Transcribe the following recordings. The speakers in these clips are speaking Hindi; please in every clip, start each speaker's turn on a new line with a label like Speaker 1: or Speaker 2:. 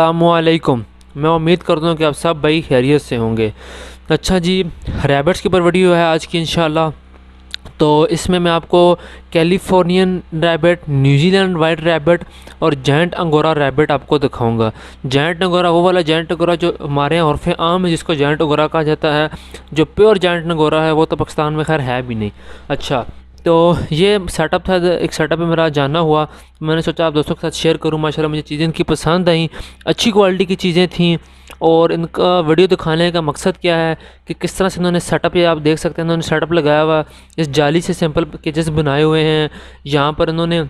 Speaker 1: असलकुम मैं उम्मीद करता हूँ कि आप सब भाई खैरियत से होंगे अच्छा जी रैबिट्स के ऊपर वीडियो है आज की इन तो इसमें मैं आपको Californian rabbit New Zealand white rabbit और जैंट अंगोरा रैबिट आपको दिखाऊंगा जैंट अंगोरा वो वाला जैंट अंगोरा जो हमारे यहाँ औरफे आम है जिसको जैंट अंगोरा कहा जाता है जो प्योर जैंट अंगोरा है वो तो पाकिस्तान में खैर है भी नहीं अच्छा तो ये सेटअप था एक सेटअप में मेरा जाना हुआ मैंने सोचा आप दोस्तों के साथ शेयर करूँ माशाल्लाह मुझे चीज़ें इनकी पसंद आई अच्छी क्वालिटी की चीज़ें थी और इनका वीडियो दिखाने का मकसद क्या है कि किस तरह से इन्होंने सेटअप ये आप देख सकते हैं इन्होंने सेटअप लगाया हुआ इस जाली से सिंपल केजेस बनाए हुए हैं यहाँ पर इन्होंने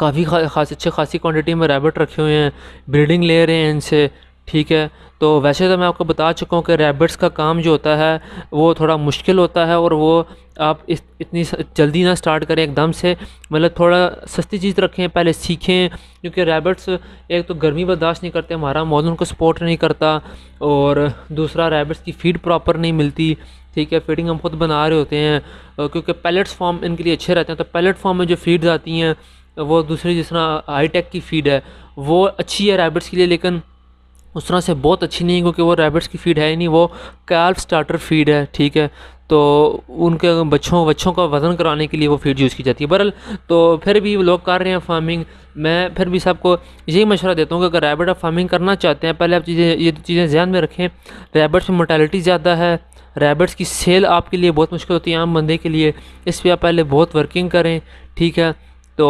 Speaker 1: काफ़ी खास अच्छी खासी क्वांटिटी में रैबिट रखे हुए हैं ब्रीडिंग ले रहे हैं इनसे ठीक है तो वैसे तो मैं आपको बता चुका हूँ कि रैबिट्स का काम जो होता है वो थोड़ा मुश्किल होता है और वो आप इस इतनी जल्दी ना स्टार्ट करें एकदम से मतलब थोड़ा सस्ती चीज़ रखें पहले सीखें क्योंकि रैबिट्स एक तो गर्मी बर्दाश्त नहीं करते हमारा मौजूद उनको सपोर्ट नहीं करता और दूसरा रैबिट्स की फीड प्रॉपर नहीं मिलती ठीक है फीडिंग हम खुद बना रहे होते हैं क्योंकि पैलेट्स फॉर्म इनके लिए अच्छे रहते हैं तो पैलेट फॉर्म में जो फीड्स आती हैं वो दूसरी जिस तरह हाईटेक की फीड है वो अच्छी है रैबिट्स के लिए लेकिन उस तरह से बहुत अच्छी नहीं है क्योंकि वो रैबिट्स की फीड है ही नहीं वो कैल्फ स्टार्टर फीड है ठीक है तो उनके बच्चों बच्चों का वज़न कराने के लिए वो फीड यूज़ की जाती है बरल तो फिर भी लोग कर रहे हैं फार्मिंग मैं फिर भी सबको यही मशवरा देता हूँ कि अगर रैबिट आप फार्मिंग करना चाहते हैं पहले आप चीज़ें ये चीज़ें ध्यान में रखें रैबिट्स में मोटेलिटी ज़्यादा है रैबिट्स की सेल आपके लिए बहुत मुश्किल होती है आम बंदे के लिए इस पर आप पहले बहुत वर्किंग करें ठीक है तो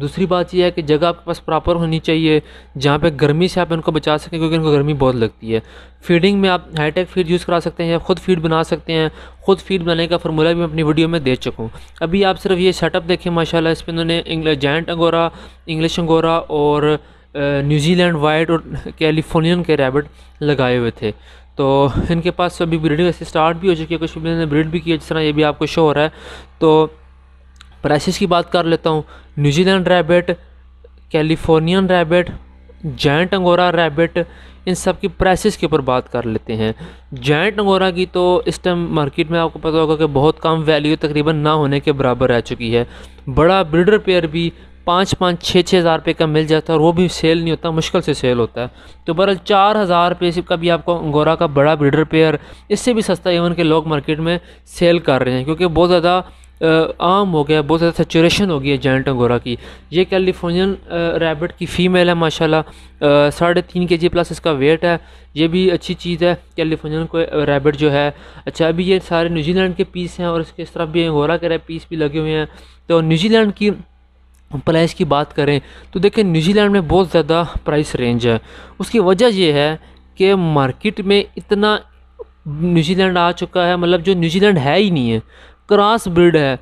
Speaker 1: दूसरी बात यह है कि जगह आपके पास प्रॉपर होनी चाहिए जहाँ पे गर्मी से आप इनको बचा सकें क्योंकि इनको गर्मी बहुत लगती है फीडिंग में आप हाईटेक फीड यूज़ करा सकते हैं ख़ुद फीड बना सकते हैं ख़ुद फीड बनाने का फार्मूला भी मैं अपनी वीडियो में दे चुका हूँ अभी आप सिर्फ ये सेटअप देखें माशाला इस पर इन्होंने जैंट अंगोरा इंग्लिश अंगोरा और न्यूजीलैंड वाइट और कैलिफोर्नियन के रेबिट लगाए हुए थे तो इनके पास अभी ब्रीडिंग वैसे स्टार्ट भी हो चुकी है कुछ ब्रीड भी किया जिस तरह ये भी आपको शो हो रहा है तो प्राइसेस की बात कर लेता हूँ New Zealand rabbit Californian rabbit giant Angora rabbit इन सब की प्राइसेस के ऊपर बात कर लेते हैं जैंट अंगोरा की तो इस टाइम मार्केट में आपको पता होगा कि बहुत कम वैल्यू तकरीबन ना होने के बराबर रह चुकी है बड़ा ब्रिडर पेयर भी पाँच पाँच छः छः हज़ार रुपये का मिल जाता है और वो भी सेल नहीं होता मुश्किल से सेल होता है तो बहरल चार हज़ार रुपये का भी आपको अंगोरा का बड़ा ब्रिडर पेयर इससे भी सस्ता इवन के लोग मार्केट में सेल कर रहे हैं क्योंकि बहुत ज़्यादा आम हो गया बहुत ज़्यादा सेचुरेशन हो गई है जैंट अंगोरा की ये कैलिफोर्नियन रैबिट की फ़ीमेल है माशाला साढ़े तीन के जी प्लस इसका वेट है ये भी अच्छी चीज़ है कैलिफोर्नियन को रैबिट जो है अच्छा अभी ये सारे न्यूजीलैंड के पीस हैं और इसके इस तरफ भी अंगोरा के पीस भी लगे हुए हैं तो न्यूजीलैंड की प्राइस की बात करें तो देखें न्यूजीलैंड में बहुत ज़्यादा प्राइस रेंज है उसकी वजह यह है कि मार्केट में इतना न्यूजीलैंड आ चुका है मतलब जो न्यूजीलैंड है ही नहीं है क्रॉस ब्रिड है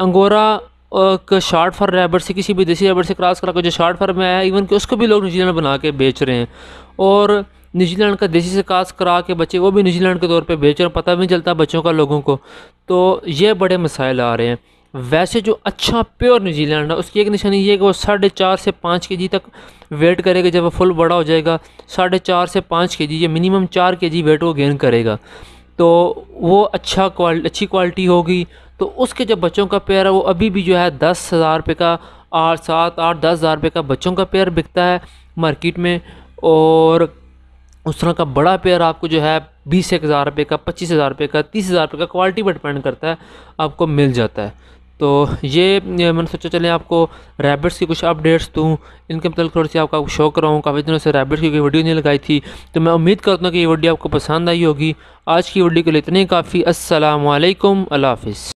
Speaker 1: अंगोरा का शार्ट फर रैबर से किसी भी देसी रैबर से क्रॉस करा कर जो शार्ट फर में आया इवन कि उसको भी लोग न्यूजीलैंड बना के बेच रहे हैं और न्यूजीलैंड का देसी से क्रॉस करा के बच्चे वो भी न्यूजीलैंड के तौर पे बेच रहे हैं पता भी नहीं चलता बच्चों का लोगों को तो ये बड़े मसाइल आ रहे हैं वैसे जो अच्छा प्योर न्यूजीलैंड है उसकी एक निशानी ये है कि वो साढ़े चार से पाँच के जी तक वेट करेगा जब वो फुल बड़ा हो जाएगा साढ़े चार से पाँच के जी या मिनिमम चार के जी वेट वो गेन करेगा तो वो अच्छा क्वाल अच्छी क्वालिटी होगी तो उसके जब बच्चों का पेयर है वो अभी भी जो है दस हज़ार रुपये का आठ सात आठ दस हज़ार रुपये का बच्चों का पेयर बिकता है मार्केट में और उस तरह का बड़ा पेयर आपको जो है बीस एक हज़ार रुपये का पच्चीस हज़ार रुपये का तीस हज़ार रुपये का क्वालिटी पर डिपेंड करता है आपको मिल जाता है तो ये मैंने सोचा चले आपको रैबिट्स की कुछ अपडेट्स दूँ इनके मतलब थोड़ी सी आपका रहा हूँ काफ़ी दिनों से रैबिट्स की कोई वीडियो नहीं लगाई थी तो मैं उम्मीद करता हूँ कि ये वीडियो आपको पसंद आई होगी आज की वीडियो के लिए इतनी काफ़ी असलकम अल्लाह